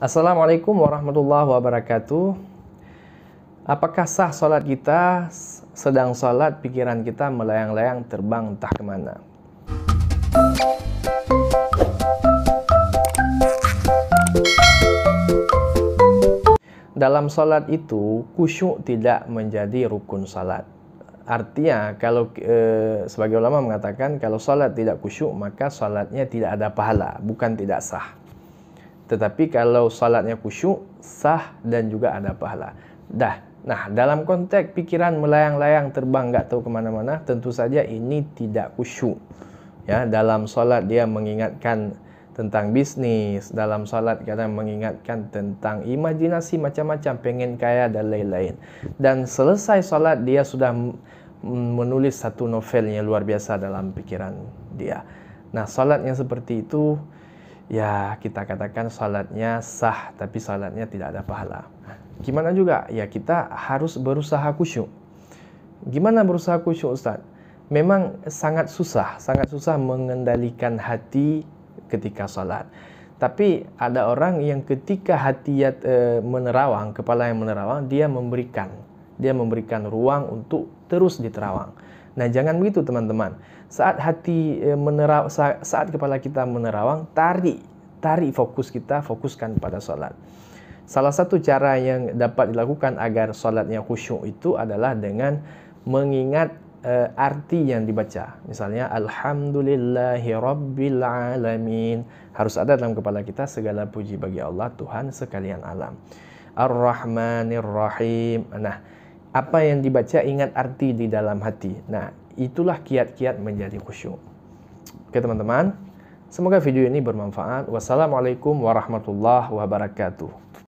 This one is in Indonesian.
Assalamualaikum warahmatullahi wabarakatuh. Apakah sah solat kita sedang solat, pikiran kita melayang-layang terbang entah kemana? Dalam solat itu kusyuk tidak menjadi rukun sholat. Artinya kalau e, sebagai ulama mengatakan kalau solat tidak kusyuk maka solatnya tidak ada pahala, bukan tidak sah. Tetapi kalau salatnya khusyuk, sah dan juga ada pahala. Dah. Nah, dalam konteks pikiran melayang-layang terbang nggak tahu kemana-mana, tentu saja ini tidak khusyuk. Ya, dalam salat dia mengingatkan tentang bisnis, dalam salat kadang mengingatkan tentang imajinasi macam-macam, pengen kaya dan lain-lain. Dan selesai salat dia sudah menulis satu novelnya luar biasa dalam pikiran dia. Nah, salat yang seperti itu ya kita katakan salatnya sah tapi salatnya tidak ada pahala. Gimana juga? Ya kita harus berusaha khusyuk. Gimana berusaha khusyuk Ustaz? Memang sangat susah, sangat susah mengendalikan hati ketika salat. Tapi ada orang yang ketika hati e, menerawang, kepala yang menerawang, dia memberikan, dia memberikan ruang untuk terus diterawang. Nah, jangan begitu teman-teman. Saat hati eh, menerawang, saat kepala kita menerawang, tarik, tarik fokus kita, fokuskan pada sholat Salah satu cara yang dapat dilakukan agar sholatnya khusyuk itu adalah dengan mengingat uh, arti yang dibaca. Misalnya alhamdulillahirabbil Harus ada dalam kepala kita segala puji bagi Allah Tuhan sekalian alam. Ar-Rahmanir Rahim. Nah, apa yang dibaca ingat arti di dalam hati. Nah, itulah kiat-kiat menjadi khusyuk. Oke teman-teman, semoga video ini bermanfaat. Wassalamualaikum warahmatullahi wabarakatuh.